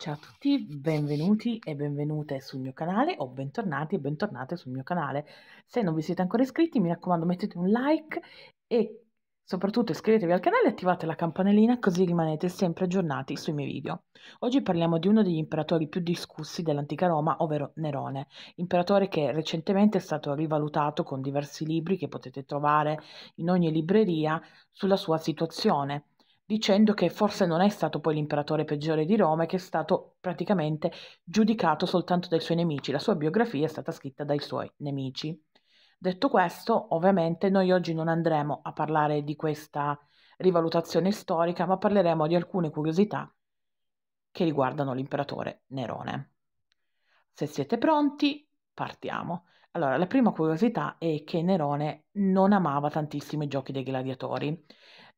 Ciao a tutti, benvenuti e benvenute sul mio canale o bentornati e bentornate sul mio canale. Se non vi siete ancora iscritti mi raccomando mettete un like e soprattutto iscrivetevi al canale e attivate la campanellina così rimanete sempre aggiornati sui miei video. Oggi parliamo di uno degli imperatori più discussi dell'antica Roma, ovvero Nerone, imperatore che recentemente è stato rivalutato con diversi libri che potete trovare in ogni libreria sulla sua situazione dicendo che forse non è stato poi l'imperatore peggiore di Roma e che è stato praticamente giudicato soltanto dai suoi nemici, la sua biografia è stata scritta dai suoi nemici. Detto questo, ovviamente noi oggi non andremo a parlare di questa rivalutazione storica, ma parleremo di alcune curiosità che riguardano l'imperatore Nerone. Se siete pronti, partiamo. Allora, la prima curiosità è che Nerone non amava tantissimo i giochi dei gladiatori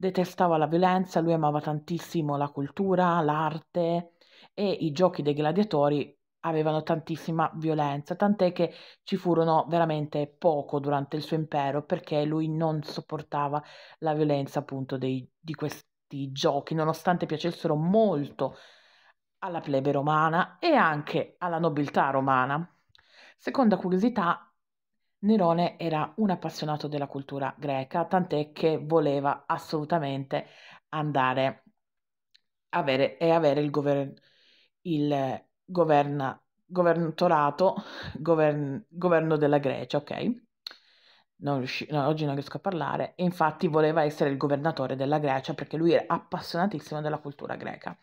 detestava la violenza, lui amava tantissimo la cultura, l'arte e i giochi dei gladiatori avevano tantissima violenza, tant'è che ci furono veramente poco durante il suo impero perché lui non sopportava la violenza appunto dei, di questi giochi, nonostante piacessero molto alla plebe romana e anche alla nobiltà romana. Seconda curiosità Nerone era un appassionato della cultura greca, tant'è che voleva assolutamente andare avere, e avere il, govern, il governa, governatorato, govern, governo della Grecia, ok? Non riusci- no, oggi non riesco a parlare, e infatti voleva essere il governatore della Grecia perché lui era appassionatissimo della cultura greca.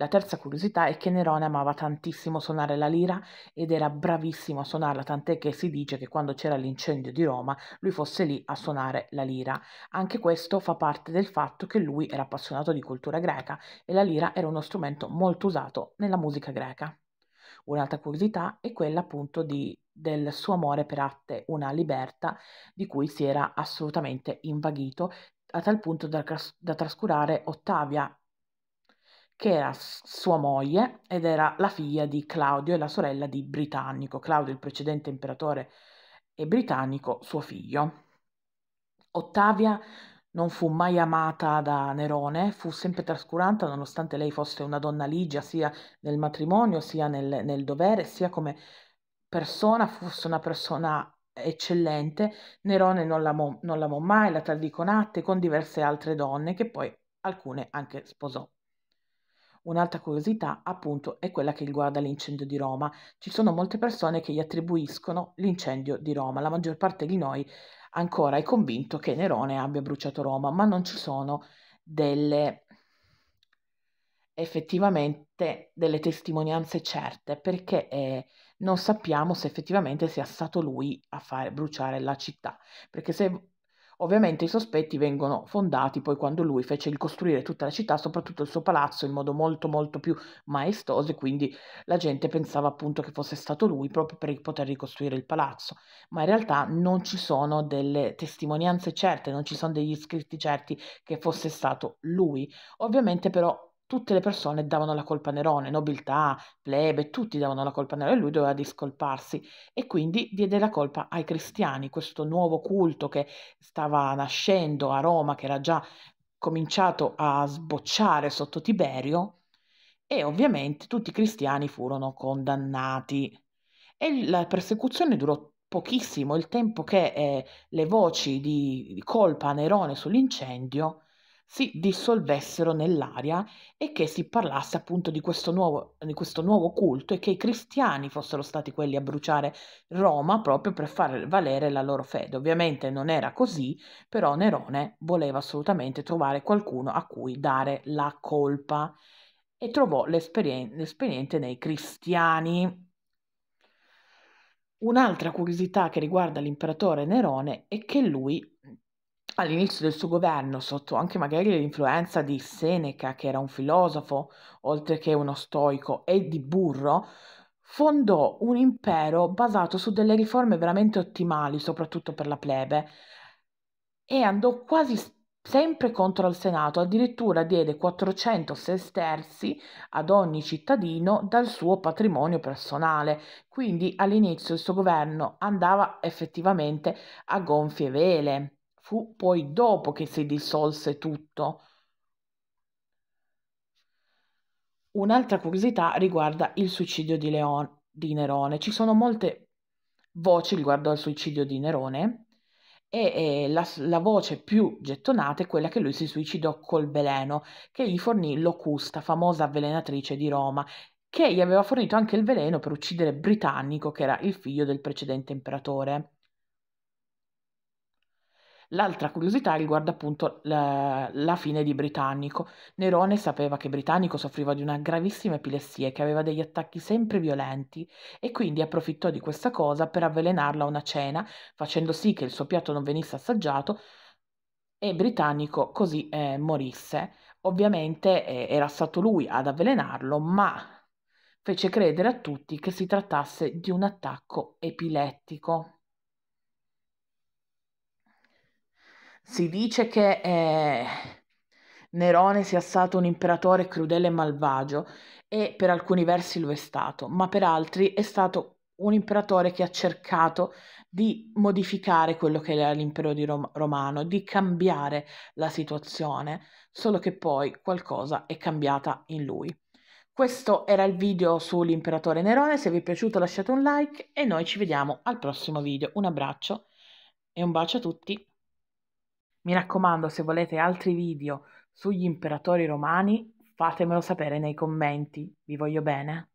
La terza curiosità è che Nerone amava tantissimo suonare la lira ed era bravissimo a suonarla, tant'è che si dice che quando c'era l'incendio di Roma lui fosse lì a suonare la lira. Anche questo fa parte del fatto che lui era appassionato di cultura greca e la lira era uno strumento molto usato nella musica greca. Un'altra curiosità è quella appunto di, del suo amore per Atte, una liberta di cui si era assolutamente invaghito, a tal punto da, da trascurare Ottavia, che era sua moglie ed era la figlia di Claudio e la sorella di Britannico, Claudio il precedente imperatore e Britannico suo figlio. Ottavia non fu mai amata da Nerone, fu sempre trascurata nonostante lei fosse una donna ligia sia nel matrimonio sia nel, nel dovere, sia come persona, fosse una persona eccellente. Nerone non l'amò, non mai, la tradì con atte, con diverse altre donne che poi alcune anche sposò. Un'altra curiosità, appunto, è quella che riguarda l'incendio di Roma. Ci sono molte persone che gli attribuiscono l'incendio di Roma. La maggior parte di noi ancora è convinto che Nerone abbia bruciato Roma, ma non ci sono delle effettivamente delle testimonianze certe perché eh, non sappiamo se effettivamente sia stato lui a far bruciare la città perché se Ovviamente i sospetti vengono fondati poi quando lui fece ricostruire tutta la città, soprattutto il suo palazzo, in modo molto molto più maestoso e quindi la gente pensava appunto che fosse stato lui proprio per poter ricostruire il palazzo, ma in realtà non ci sono delle testimonianze certe, non ci sono degli scritti certi che fosse stato lui. Ovviamente però tutte le persone davano la colpa a Nerone, nobiltà, plebe, tutti davano la colpa a Nerone e lui doveva discolparsi e quindi diede la colpa ai cristiani, questo nuovo culto che stava nascendo a Roma, che era già cominciato a sbocciare sotto Tiberio e ovviamente tutti i cristiani furono condannati e la persecuzione durò pochissimo, il tempo che eh, le voci di colpa a Nerone sull'incendio si dissolvessero nell'aria e che si parlasse appunto di questo, nuovo, di questo nuovo culto e che i cristiani fossero stati quelli a bruciare Roma proprio per far valere la loro fede. Ovviamente non era così, però Nerone voleva assolutamente trovare qualcuno a cui dare la colpa e trovò l'esperien- l'esperiente nei cristiani. Un'altra curiosità che riguarda l'imperatore Nerone è che lui all'inizio del suo governo, sotto anche magari l'influenza di Seneca, che era un filosofo, oltre che uno stoico, e di Burro, fondò un impero basato su delle riforme veramente ottimali, soprattutto per la plebe, e andò quasi sempre contro il Senato, addirittura diede 400 sesterzi ad ogni cittadino dal suo patrimonio personale, quindi all'inizio il suo governo andava effettivamente a gonfie vele. Fu poi dopo che si dissolse tutto. Un'altra curiosità riguarda il suicidio di, Leon, di Nerone. Ci sono molte voci riguardo al suicidio di Nerone e eh, la, la, voce più gettonata è quella che lui si suicidò col veleno che gli fornì Locusta, famosa avvelenatrice di Roma, che gli aveva fornito anche il veleno per uccidere Britannico, che era il figlio del precedente imperatore. L'altra curiosità riguarda appunto la, la, fine di Britannico. Nerone sapeva che Britannico soffriva di una gravissima epilessia e che aveva degli attacchi sempre violenti e quindi approfittò di questa cosa per avvelenarla a una cena, facendo sì che il suo piatto non venisse assaggiato e Britannico così eh, morisse. Ovviamente eh, era stato lui ad avvelenarlo, ma fece credere a tutti che si trattasse di un attacco epilettico. Si dice che eh, Nerone sia stato un imperatore crudele e malvagio e per alcuni versi lo è stato, ma per altri è stato un imperatore che ha cercato di modificare quello che era l'impero di Rom- romano, di cambiare la situazione, solo che poi qualcosa è cambiata in lui. Questo era il video sull'imperatore Nerone, se vi è piaciuto lasciate un like e noi ci vediamo al prossimo video. Un abbraccio e un bacio a tutti! Mi raccomando, se volete altri video sugli imperatori romani, fatemelo sapere nei commenti. Vi voglio bene.